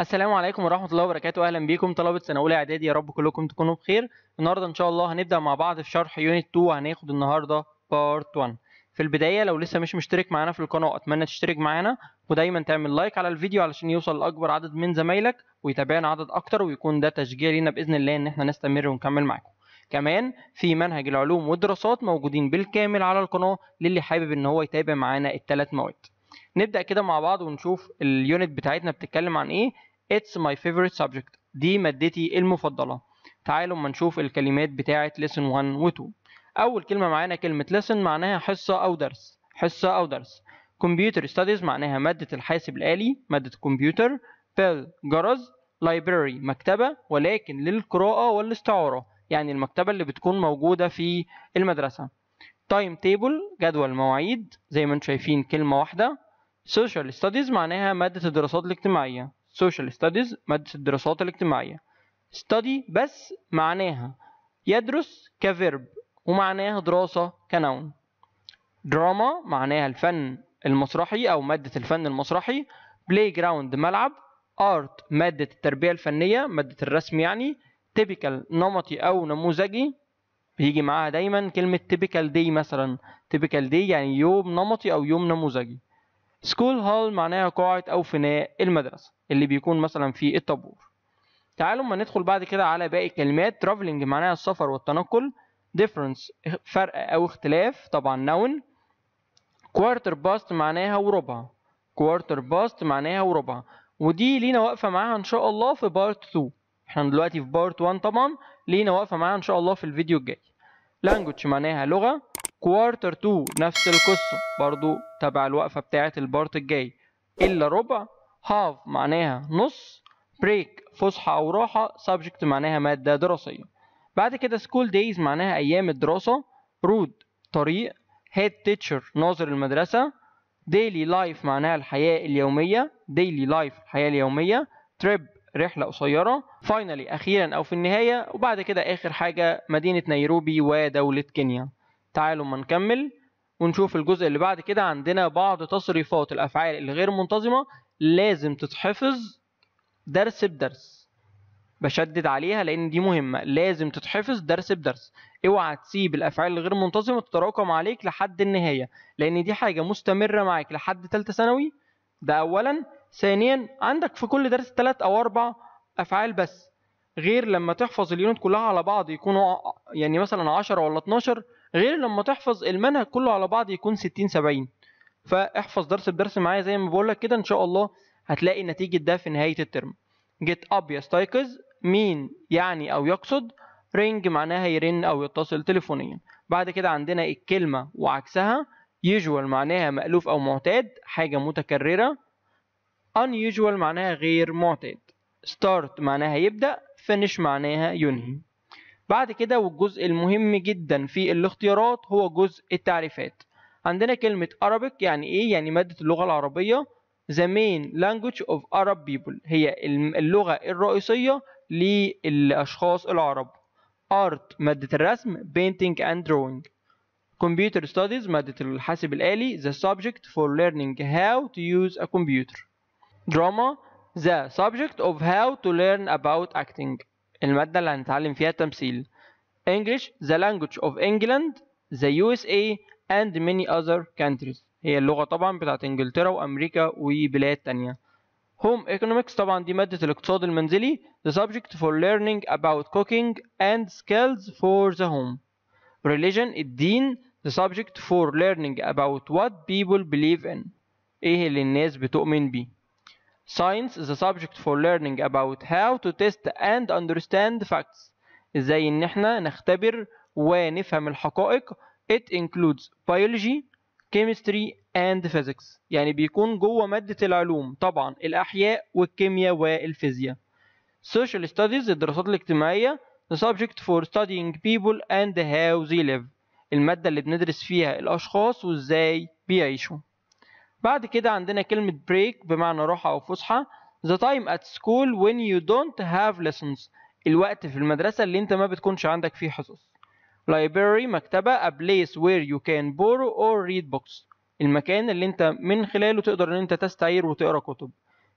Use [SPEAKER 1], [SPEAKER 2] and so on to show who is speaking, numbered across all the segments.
[SPEAKER 1] السلام عليكم ورحمة الله وبركاته أهلا بيكم طلبة سنة أولى إعدادي يا رب كلكم تكونوا بخير النهاردة إن شاء الله هنبدأ مع بعض في شرح يونت 2 وهناخد النهاردة بارت 1 في البداية لو لسه مش مشترك معانا في القناة أتمنى تشترك معانا ودايما تعمل لايك على الفيديو علشان يوصل لأكبر عدد من زمايلك ويتابعنا عدد أكتر ويكون ده تشجيع لينا بإذن الله إن إحنا نستمر ونكمل معاكم كمان في منهج العلوم والدراسات موجودين بالكامل على القناة للي حابب إن هو يتابع معانا التلات مواد نبدأ كده مع بعض ونشوف اليونت بتاعتنا بتتكلم عن إيه It's my favorite subject دي مادتي المفضلة تعالوا اما نشوف الكلمات بتاعة lesson 1 و 2 أول كلمة معانا كلمة lesson معناها حصة أو درس حصة أو درس كمبيوتر studies معناها مادة الحاسب الآلي مادة الكمبيوتر bell جرز. library مكتبة ولكن للقراءة والاستعارة يعني المكتبة اللي بتكون موجودة في المدرسة تايم تيبل جدول مواعيد زي ما انتم شايفين كلمة واحدة social studies معناها مادة الدراسات الاجتماعية social studies ماده الدراسات الاجتماعيه study بس معناها يدرس كفيرب ومعناها دراسه كنون دراما معناها الفن المسرحي او ماده الفن المسرحي بلاي جراوند ملعب ارت ماده التربيه الفنيه ماده الرسم يعني typical نمطي او نموذجي بيجي معاها دايما كلمه typical دي مثلا typical دي يعني يوم نمطي او يوم نموذجي سكول هول معناها قاعة أو فناء المدرسة اللي بيكون مثلا في الطابور تعالوا ما ندخل بعد كده على باقي الكلمات ترافلينج معناها السفر والتنقل difference فرق أو اختلاف طبعا noun quarter past معناها وربع quarter past معناها وربع ودي لينا واقفة معاها إن شاء الله في بارت 2 احنا دلوقتي في بارت 1 طبعا لينا واقفة معاها إن شاء الله في الفيديو الجاي language معناها لغة كوارتر 2 نفس القصة برضو تبع الوقفة بتاعة البارت الجاي إلا ربع هاف معناها نص بريك فسحة أو راحة سبجكت معناها مادة دراسية بعد كده سكول دايز معناها أيام الدراسة رود طريق هيد تيتشر ناظر المدرسة ديلي لايف معناها الحياة اليومية ديلي لايف الحياة اليومية تريب رحلة قصيرة فاينلي أخيرا أو في النهاية وبعد كده آخر حاجة مدينة نيروبي ودولة كينيا تعالوا ما نكمل ونشوف الجزء اللي بعد كده عندنا بعض تصريفات الأفعال الغير منتظمة لازم تتحفظ درس بدرس بشدد عليها لأن دي مهمة لازم تتحفظ درس بدرس اوعى تسيب الأفعال الغير منتظمة تتراكم عليك لحد النهاية لأن دي حاجة مستمرة معاك لحد تالتة ثانوي ده أولا ثانيا عندك في كل درس تلات أو أربع أفعال بس غير لما تحفظ اليونت كلها على بعض يكونوا يعني مثلا 10 ولا 12 غير لما تحفظ المنهج كله على بعض يكون 60 70 فاحفظ درس بدرس معايا زي ما بقول لك كده ان شاء الله هتلاقي نتيجه ده في نهايه الترم جيت اب يستيقظ مين يعني او يقصد رينج معناها يرن او يتصل تليفونيا بعد كده عندنا الكلمه وعكسها يوجوال معناها مألوف او معتاد حاجه متكرره unusual معناها غير معتاد start معناها يبدأ finish معناها ينهي بعد كده والجزء المهم جدا في الاختيارات هو جزء التعريفات عندنا كلمة Arabic يعني إيه؟ يعني مادة اللغة العربية The main language of Arab people هي اللغة الرئيسية للأشخاص العرب Art مادة الرسم Painting and Drawing Computer Studies مادة الحاسب الآلي The subject for learning how to use a computer Drama The subject of how to learn about acting المادة اللي هنتعلم فيها تمثيل English the language of England the USA and many other countries هي اللغة طبعا بتاعت انجلترا وامريكا وبلاد تانية Home Economics طبعا دي مادة الاقتصاد المنزلي the subject for learning about cooking and skills for the home Religion الدين the subject for learning about what people believe in ايه اللي الناس بتؤمن بيه Science is a subject for learning about how to test and understand facts ازاي ان احنا نختبر ونفهم الحقائق it includes biology chemistry and physics يعني بيكون جوه مادة العلوم طبعا الأحياء والكيمياء والفيزياء social studies الدراسات الاجتماعية the subject for studying people and how they live المادة اللي بندرس فيها الأشخاص وإزاي بيعيشوا بعد كده عندنا كلمة break بمعنى راحة أو فسحة the time at school when you don't have lessons الوقت في المدرسة اللي أنت ما بتكونش عندك فيه حصص library مكتبة a place where you can borrow or read books المكان اللي أنت من خلاله تقدر إن أنت تستعير وتقرأ كتب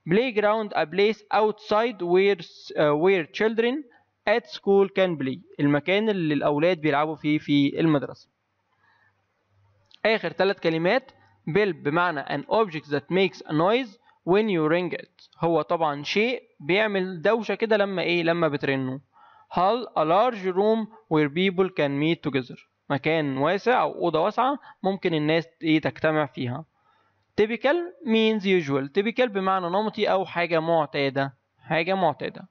[SPEAKER 1] playground a place outside where uh, where children at school can play المكان اللي الأولاد بيلعبوا فيه في المدرسة آخر ثلاث كلمات بيل بمعنى an object that makes a noise when you ring it هو طبعا شيء بيعمل دوشة كده لما ايه لما بترنه هل a large room where people can meet together مكان واسع او اوضه واسعه ممكن الناس ايه تجتمع فيها typical means usual typical بمعنى نمطي او حاجه معتاده حاجه معتاده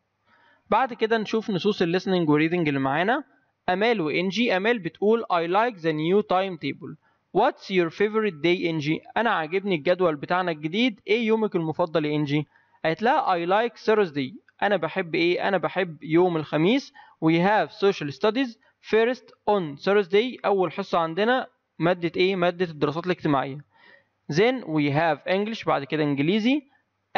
[SPEAKER 1] بعد كده نشوف نصوص الليسننج وريدنج اللي معانا امال وانجي امال بتقول I like the new timetable What's your favorite day, انجي انا عاجبني الجدول بتاعنا الجديد ايه يومك المفضل يا انجي قالت لها I like Thursday، انا بحب ايه انا بحب يوم الخميس وي هاف social studies first on Thursday، اول حصه عندنا ماده ايه ماده الدراسات الاجتماعيه then we have English بعد كده انجليزي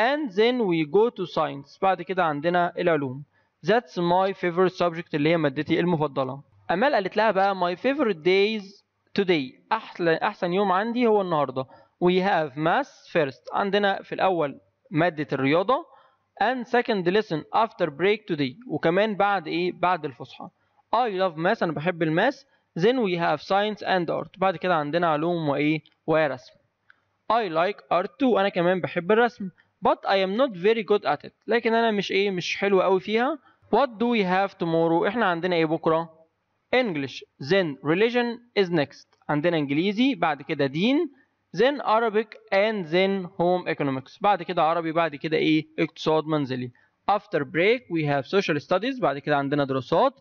[SPEAKER 1] and then we go to science بعد كده عندنا العلوم that's my favorite subject اللي هي مادتي المفضله امال قالت لها بقى my favorite days today احسن احسن يوم عندي هو النهارده we have math first عندنا في الاول ماده الرياضه and second lesson after break today وكمان بعد ايه بعد الفصحى I love math انا بحب الماس then we have science and art بعد كده عندنا علوم وايه ورسم I like art too انا كمان بحب الرسم but I am not very good at it لكن انا مش ايه مش حلو قوي فيها what do we have tomorrow احنا عندنا ايه بكره English then religion is next عندنا انجليزي بعد كده دين then Arabic and then home economics بعد كده عربي بعد كده ايه اقتصاد منزلي after break we have social studies بعد كده عندنا دراسات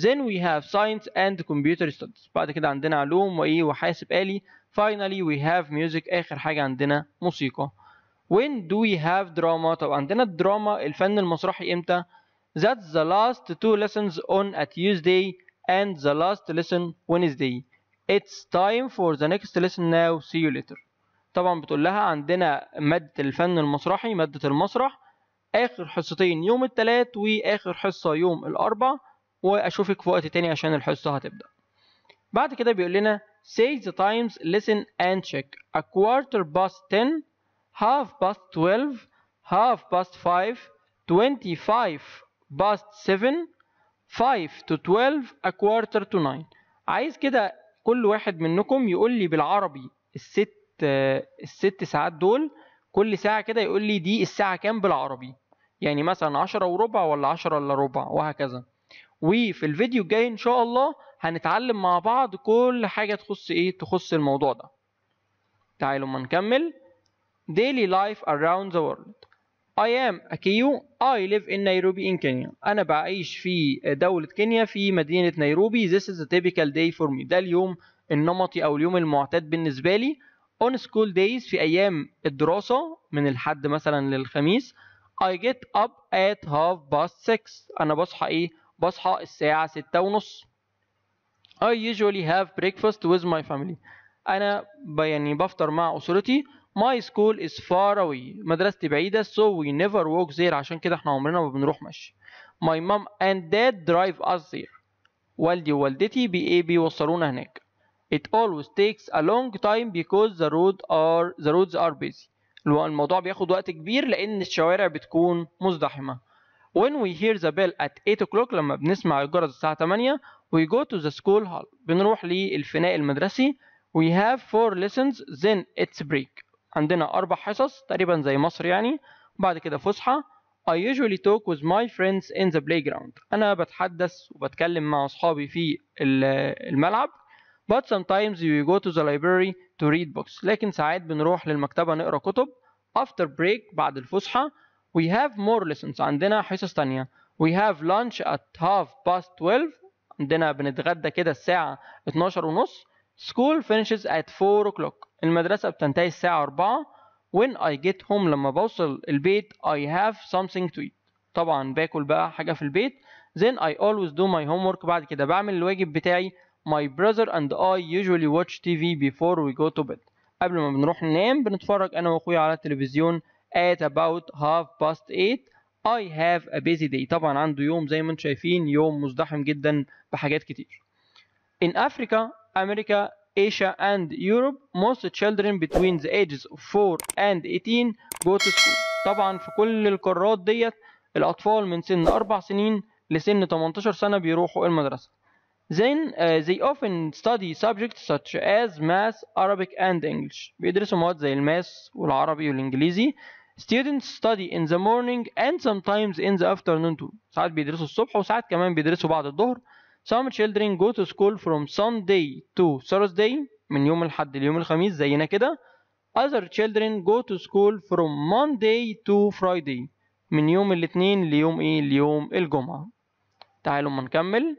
[SPEAKER 1] then we have science and computer studies بعد كده عندنا علوم وايه وحاسب آلي finally we have music آخر حاجة عندنا موسيقى when do we have drama طب عندنا الدراما الفن المسرحي امتى that's the last two lessons on a Tuesday and the last lesson Wednesday It's time for the next lesson now see you later طبعا بتقول لها عندنا مادة الفن المسرحي مادة المسرح آخر حصتين يوم الثلاث وآخر حصة يوم الأربع وأشوفك في وقت تاني عشان الحصة هتبدأ بعد كده بيقول لنا say the times listen and check a quarter past 10 half past 12 half past 5 25 past 7 5 to 12 a quarter to 9 عايز كده كل واحد منكم يقول لي بالعربي الست الست ساعات دول كل ساعة كده يقول لي دي الساعة كام بالعربي يعني مثلا عشرة وربع ولا عشرة الا ربع وهكذا وفي الفيديو الجاي ان شاء الله هنتعلم مع بعض كل حاجة تخص ايه تخص الموضوع ده تعالوا ما نكمل Daily life around the world I am a Kiyo I live in Nairobi in Kenya أنا بعيش في دولة كينيا في مدينة نيروبي This is a typical day for me ده اليوم النمطي أو اليوم المعتاد بالنسبة لي On school days في أيام الدراسة من الحد مثلا للخميس I get up at half past six أنا بصحى إيه؟ بصحى الساعة ستة ونص I usually have breakfast with my family أنا يعني بفطر مع أسرتي ماي سكول از فار اوي مدرستي بعيده سو وي نيفر ووك زير عشان كده احنا عمرنا ما بنروح مشي ماي مام اند داد درايف اس زير والدي ووالدتي بي ايه بيوصلونا هناك it always takes a long time because the road are the roads are busy الموضوع بياخد وقت كبير لان الشوارع بتكون مزدحمه when we hear the bell at 8 o'clock لما بنسمع الجرس الساعه 8 we go to the school hall بنروح للفناء المدرسي we have four lessons then it's break عندنا أربع حصص تقريبا زي مصر يعني بعد كده فسحة I usually talk with my friends in the playground أنا بتحدث وبتكلم مع أصحابي في الملعب but sometimes we go to the library to read books لكن ساعات بنروح للمكتبة نقرأ كتب after break بعد الفسحة we have more lessons عندنا حصص تانية we have lunch at half past 12 عندنا بنتغدى كده الساعة 12 ونص school finishes at 4 o'clock المدرسة بتنتهي الساعة 4 when I get home لما بوصل البيت I have something to eat طبعا باكل بقى حاجة في البيت then I always do my homework بعد كده بعمل الواجب بتاعي my brother and I usually watch TV before we go to bed قبل ما بنروح ننام بنتفرج أنا وأخويا على التلفزيون at about half past 8 I have a busy day طبعا عنده يوم زي ما انتم شايفين يوم مزدحم جدا بحاجات كتير In Africa, America Asia and Europe most children between the ages of 4 and 18 go to school طبعا في كل القارات ديت الأطفال من سن 4 سنين لسن 18 سنة بيروحوا المدرسة Then uh, they often study subjects such as math, Arabic and English بيدرسوا مواد زي الماس والعربي والإنجليزي Students study in the morning and sometimes in the afternoon too ساعات بيدرسوا الصبح وساعات كمان بيدرسوا بعد الظهر Some children go to school from Sunday to Thursday من يوم الحد ليوم الخميس زينا كده Other children go to school from Monday to Friday من يوم الاثنين ليوم ايه ليوم الجمعة تعالوا ما نكمل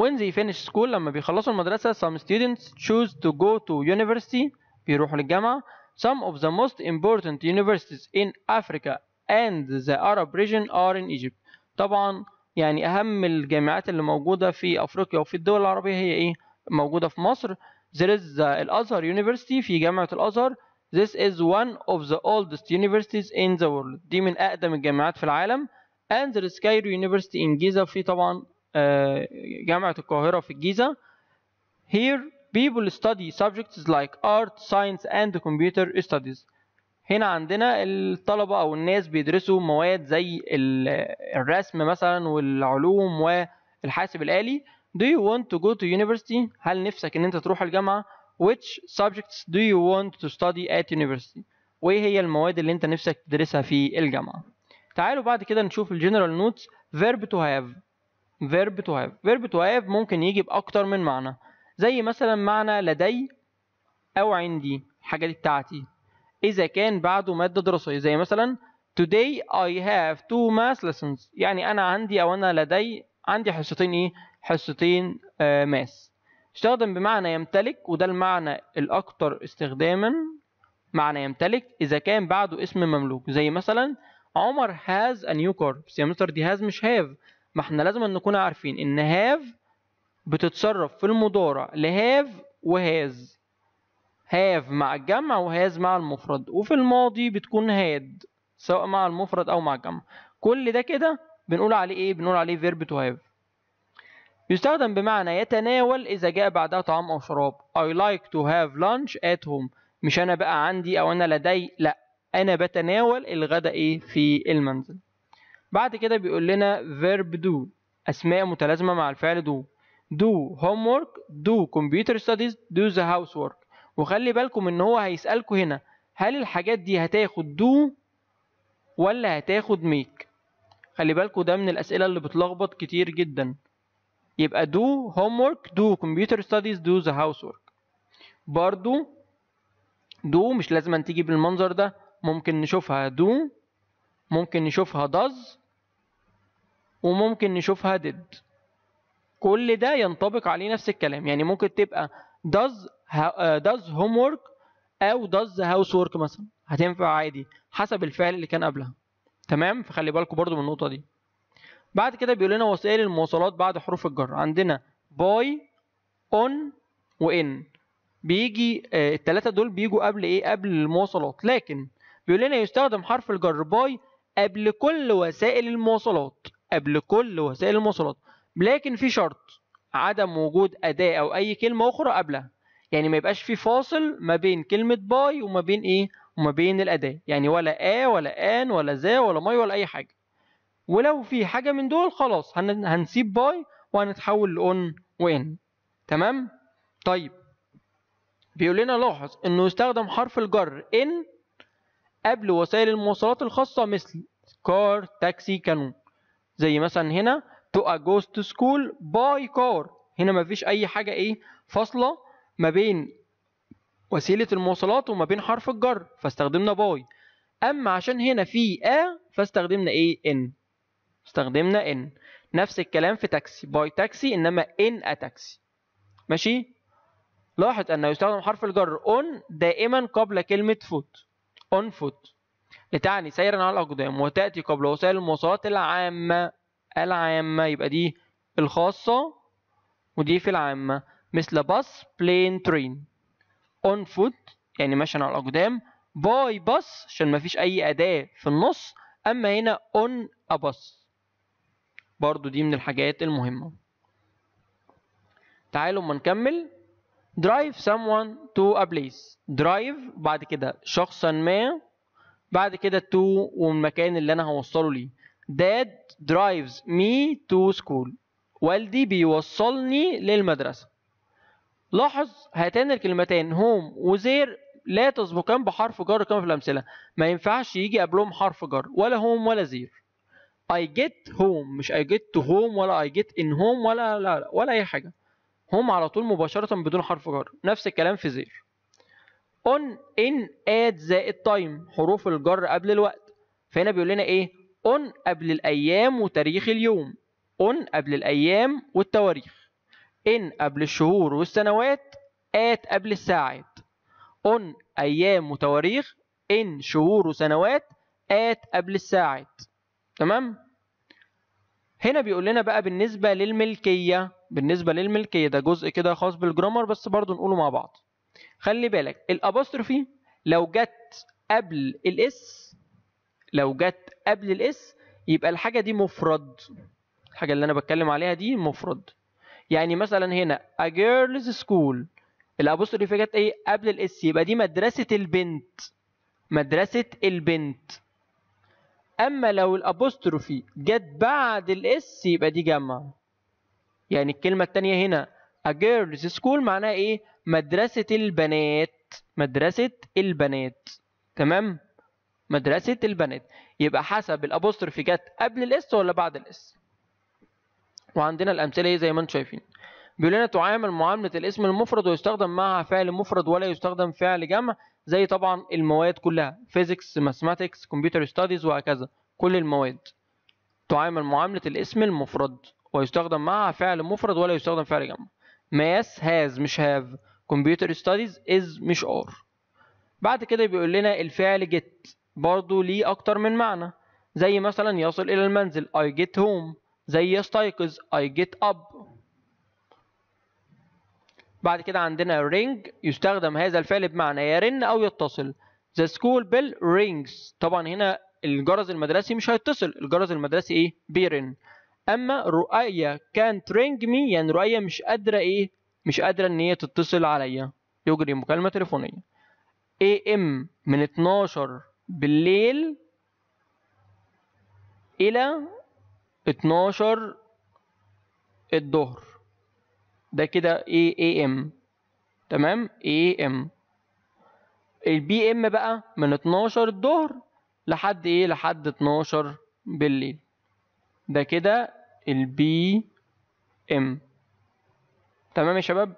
[SPEAKER 1] When they finish school لما بيخلصوا المدرسة some students choose to go to university بيروحوا للجامعة Some of the most important universities in Africa and the Arab region are in Egypt طبعا يعني اهم الجامعات اللي موجوده في افريقيا وفي الدول العربيه هي ايه موجوده في مصر there is الازهر يونيفرسيتي في جامعه الازهر this is one of the oldest universities in the world دي من اقدم الجامعات في العالم and there is Cairo University in Giza في طبعا آه، جامعه القاهره في الجيزه here people study subjects like art science and computer studies هنا عندنا الطلبة أو الناس بيدرسوا مواد زي الرسم مثلا والعلوم والحاسب الآلي Do you want to go to university؟ هل نفسك إن أنت تروح الجامعة؟ Which subjects do you want to study at university؟ وإيه هي المواد اللي أنت نفسك تدرسها في الجامعة؟ تعالوا بعد كده نشوف الجنرال نوتس verb to have verb to have verb to have ممكن يجي بأكتر من معنى زي مثلا معنى لدي أو عندي الحاجة دي بتاعتي إذا كان بعده مادة دراسية زي مثلا today I have two math lessons يعني أنا عندي أو أنا لدي عندي حصتين إيه؟ حصتين آه ماس استخدم بمعنى يمتلك وده المعنى الأكثر استخداما معنى يمتلك إذا كان بعده اسم مملوك زي مثلا عمر has a new car بس يا مستر دي has مش have ما احنا لازم نكون عارفين إن have بتتصرف في المضارع لهاف وهاز هاف مع الجمع وهاز مع المفرد وفي الماضي بتكون هاد سواء مع المفرد او مع الجمع كل ده كده بنقول عليه ايه بنقول عليه فيرب تو هاف يستخدم بمعنى يتناول اذا جاء بعدها طعام او شراب I like to have lunch at home مش انا بقى عندي او انا لدي لا انا بتناول الغداء ايه في المنزل بعد كده بيقول لنا verb do اسماء متلازمه مع الفعل do do homework do computer studies do the housework وخلي بالكم ان هو هيسألكم هنا هل الحاجات دي هتاخد دو ولا هتاخد ميك خلي بالكم ده من الأسئلة اللي بتلخبط كتير جدا يبقى دو هوم ورك دو كمبيوتر ستاديز دو ذا هاوس ورك برضو دو مش لازم تيجي بالمنظر ده ممكن نشوفها دو ممكن نشوفها داز وممكن نشوفها ديد كل ده ينطبق عليه نفس الكلام يعني ممكن تبقى does uh, does homework او does housework مثلا هتنفع عادي حسب الفعل اللي كان قبلها تمام فخلي بالكم برضو من النقطه دي بعد كده بيقول لنا وسائل المواصلات بعد حروف الجر عندنا باي اون وان بيجي آه، التلاتة الثلاثه دول بيجوا قبل ايه قبل المواصلات لكن بيقول لنا يستخدم حرف الجر باي قبل كل وسائل المواصلات قبل كل وسائل المواصلات لكن في شرط عدم وجود اداة او اي كلمة اخرى قبلها يعني ما يبقاش في فاصل ما بين كلمة باي وما بين ايه وما بين الاداة يعني ولا آ ولا آن ولا ذا ولا ماي ولا اي حاجة ولو في حاجة من دول خلاص هنسيب باي وهنتحول لأون وإن تمام طيب بيقول لنا لاحظ انه يستخدم حرف الجر ان قبل وسائل المواصلات الخاصة مثل كار تاكسي كانون زي مثلا هنا تو ا جوز تو سكول باي كار هنا مفيش اي حاجه ايه فاصله ما بين وسيله المواصلات وما بين حرف الجر فاستخدمنا باي اما عشان هنا في ا فاستخدمنا ايه ان استخدمنا ان نفس الكلام في تاكسي باي تاكسي انما ان ا تاكسي ماشي لاحظ انه يستخدم حرف الجر اون دائما قبل كلمه فوت اون فوت لتعني سيرا على الاقدام وتاتي قبل وسائل المواصلات العامه العامة يبقى دي الخاصة ودي في العامة مثل باص بلين ترين اون فوت يعني ماشي على الأقدام باي باص عشان مفيش أي أداة في النص أما هنا اون أباص برضو دي من الحاجات المهمة تعالوا اما نكمل drive someone to a place drive بعد كده شخصا ما بعد كده to والمكان اللي انا هوصله ليه Dad drives me to school والدي بيوصلني للمدرسة لاحظ هاتان الكلمتين هوم وزير لا تسبقان بحرف جر كما في الأمثلة ما ينفعش يجي قبلهم حرف جر ولا هوم ولا زير I get home مش I get to home ولا I get in home ولا لا لا ولا أي حاجة هوم على طول مباشرة بدون حرف جر نفس الكلام في زير on in at زائد time حروف الجر قبل الوقت فهنا بيقول لنا ايه on قبل الأيام وتاريخ اليوم on قبل الأيام والتواريخ in قبل الشهور والسنوات at قبل الساعات on أيام وتواريخ in شهور وسنوات at قبل الساعات تمام؟ هنا بيقول لنا بقى بالنسبة للملكية بالنسبة للملكية ده جزء كده خاص بالجرامر بس برضه نقوله مع بعض خلي بالك الأبوستروفي لو جت قبل الاس لو جت قبل الاس يبقى الحاجه دي مفرد الحاجه اللي انا بتكلم عليها دي مفرد يعني مثلا هنا a girls school الابوستروفي جت ايه قبل الاس يبقى دي مدرسه البنت مدرسه البنت اما لو الابوستروفي جت بعد الاس يبقى دي جمع يعني الكلمه الثانيه هنا a girls school معناها ايه مدرسه البنات مدرسه البنات تمام مدرسة البنات يبقى حسب في جت قبل الاس ولا بعد الاس وعندنا الأمثلة ايه زي ما انتم شايفين بيقول لنا تعامل معاملة الاسم المفرد ويستخدم معها فعل مفرد ولا يستخدم فعل جمع زي طبعا المواد كلها فيزيكس ماثماتكس كمبيوتر ستاديز وهكذا كل المواد تعامل معاملة الاسم المفرد ويستخدم معها فعل مفرد ولا يستخدم فعل جمع ماس هاز مش هاف كمبيوتر ستاديز از مش ار بعد كده بيقول لنا الفعل جت برضو ليه أكتر من معنى زي مثلا يصل إلى المنزل I get home زي يستيقظ I get up بعد كده عندنا ring يستخدم هذا الفعل بمعنى يرن أو يتصل The school bell rings طبعا هنا الجرس المدرسي مش هيتصل الجرس المدرسي ايه بيرن اما رؤية كانت ring مي يعني رؤية مش قادرة ايه مش قادرة ان هي تتصل عليا يجري مكالمة تليفونية اي ام من 12 بالليل إلى 12 الظهر ده كده ايه اي ام تمام اي ام البي ام بقى من 12 الظهر لحد ايه لحد 12 بالليل ده كده البي ام تمام يا شباب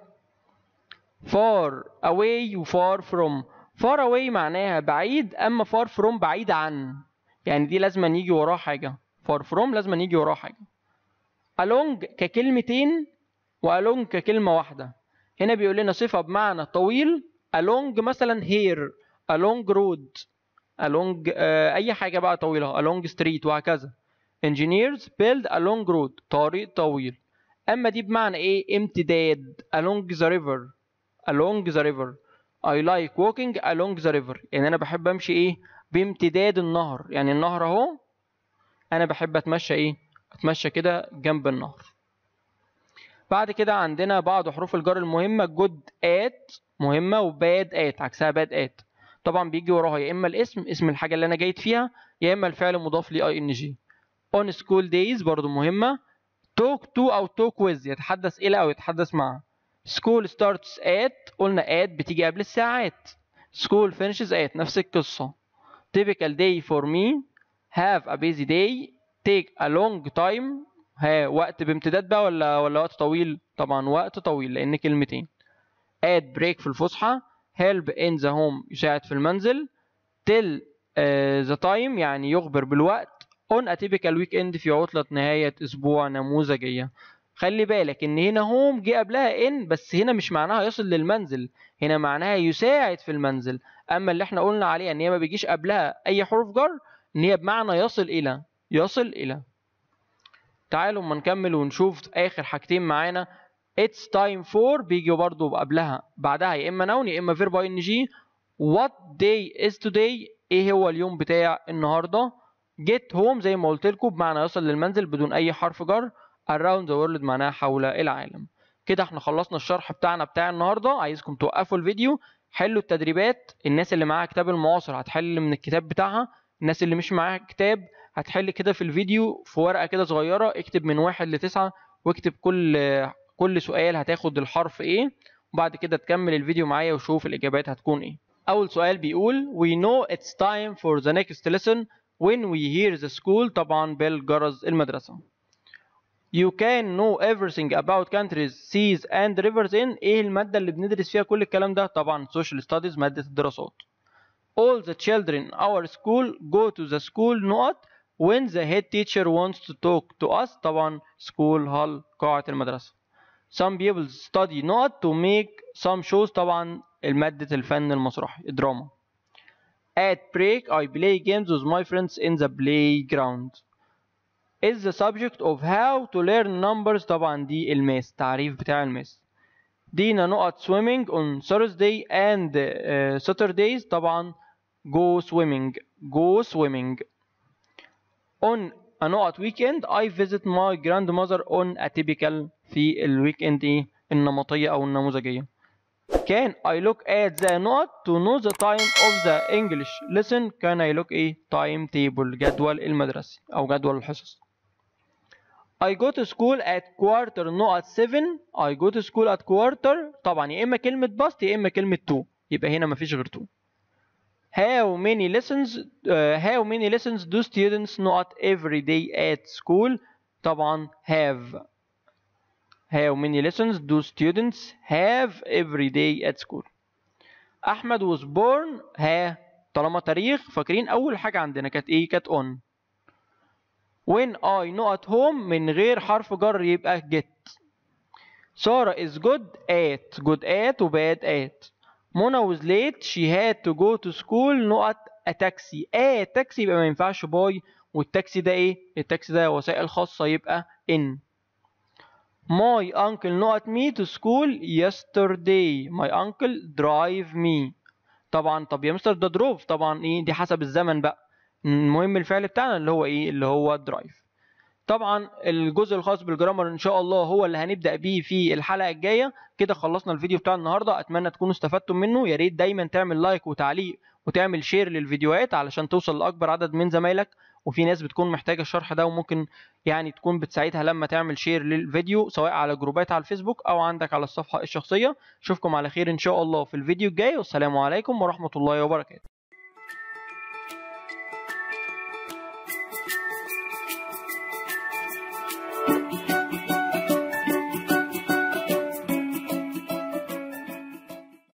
[SPEAKER 1] far away وفار فروم from فار اواي معناها بعيد اما فار فروم بعيد عن يعني دي لازم أن يجي وراها حاجه فار فروم لازم أن يجي وراها حاجه along ككلمتين والونج ككلمه واحده هنا بيقول لنا صفه بمعنى طويل along مثلا here along road along آه، اي حاجه بقى طويله along street وهكذا engineers build along road طريق طويل اما دي بمعنى ايه امتداد along the river along the river I like walking along the river يعني أنا بحب أمشي إيه بامتداد النهر يعني النهر أهو أنا بحب أتمشى إيه أتمشى كده جنب النهر بعد كده عندنا بعض حروف الجر المهمة جود آت مهمة وباد آت عكسها باد آت طبعا بيجي وراها يا إما الاسم اسم الحاجة اللي أنا جيت فيها يا إما الفعل المضاف لـ ing on school days برضو مهمة talk to أو talk with يتحدث إلى أو يتحدث مع سكول ستارتس ات قلنا ات بتيجي قبل الساعات سكول finishes ات نفس القصة typical day for me have a busy day take a long time ها وقت بامتداد بقى ولا ولا وقت طويل طبعا وقت طويل لان كلمتين add break في الفصحى help in the home يساعد في المنزل uh, the time يعني يخبر بالوقت on a typical weekend في عطله نهايه اسبوع نموذجيه خلي بالك ان هنا هوم جه قبلها ان بس هنا مش معناها يصل للمنزل هنا معناها يساعد في المنزل اما اللي احنا قلنا عليها ان هي ما بيجيش قبلها اي حروف جر ان هي بمعنى يصل الى يصل الى تعالوا اما نكمل ونشوف اخر حاجتين معانا اتس تايم فور بيجي برضه قبلها بعدها يا اما نون يا اما فيرب ان جي وات داي از توداي ايه هو اليوم بتاع النهارده جيت هوم زي ما قلت لكم بمعنى يصل للمنزل بدون اي حرف جر around the world معناها حول العالم كده احنا خلصنا الشرح بتاعنا بتاع النهارده عايزكم توقفوا الفيديو حلوا التدريبات الناس اللي معاها كتاب المعاصر هتحل من الكتاب بتاعها الناس اللي مش معاها كتاب هتحل كده في الفيديو في ورقه كده صغيره اكتب من واحد لتسعه واكتب كل كل سؤال هتاخد الحرف ايه وبعد كده تكمل الفيديو معايا وشوف الاجابات هتكون ايه اول سؤال بيقول we know it's time for the next lesson when we hear the school طبعا بالجرس المدرسه You can know everything about countries, seas and rivers in ايه المادة اللي بندرس فيها كل الكلام ده؟ طبعا social studies مادة الدراسات. All the children our school go to the school نقط when the head teacher wants to talk to us طبعا school hall قاعة المدرسة. Some people study نقط to make some shows طبعا المادة الفن المسرحي الدراما. At break I play games with my friends in the playground. is the subject of how to learn numbers طبعا دي الماس تعريف بتاع الماس دينا نقط swimming on Thursday and uh, Saturdays طبعا go swimming go swimming on a نقط weekend I visit my grandmother on a typical في الويك اند ايه النمطية أو النموذجية can I look at the نقط to know the time of the English lesson can I look a timetable جدول المدرسي أو جدول الحصص I go to school at quarter no at 7 I go to school at quarter طبعا يا اما كلمة باست يا اما كلمة to يبقى هنا مفيش غير to How many lessons uh, how many lessons do students know at every day at school طبعا have How many lessons do students have every day at school أحمد was born ها طالما تاريخ فاكرين أول حاجة عندنا كانت إيه كانت on when I not at home من غير حرف جر يبقى get Sarah is good at good at و bad at Mona was late she had to go to school not a taxi a taxi يبقى ما ينفعش باي والتاكسي ده ايه التاكسي ده وسائل خاصة يبقى in My uncle not me to school yesterday my uncle drive me طبعا طب يا مستر ده دروف طبعا ايه دي حسب الزمن بقى المهم الفعل بتاعنا اللي هو ايه اللي هو درايف طبعا الجزء الخاص بالجرامر ان شاء الله هو اللي هنبدا بيه في الحلقه الجايه كده خلصنا الفيديو بتاع النهارده اتمنى تكونوا استفدتم منه يا ريت دايما تعمل لايك وتعليق وتعمل شير للفيديوهات علشان توصل لاكبر عدد من زمايلك وفي ناس بتكون محتاجه الشرح ده وممكن يعني تكون بتساعدها لما تعمل شير للفيديو سواء على جروبات على الفيسبوك او عندك على الصفحه الشخصيه اشوفكم على خير ان شاء الله في الفيديو الجاي والسلام عليكم ورحمه الله وبركاته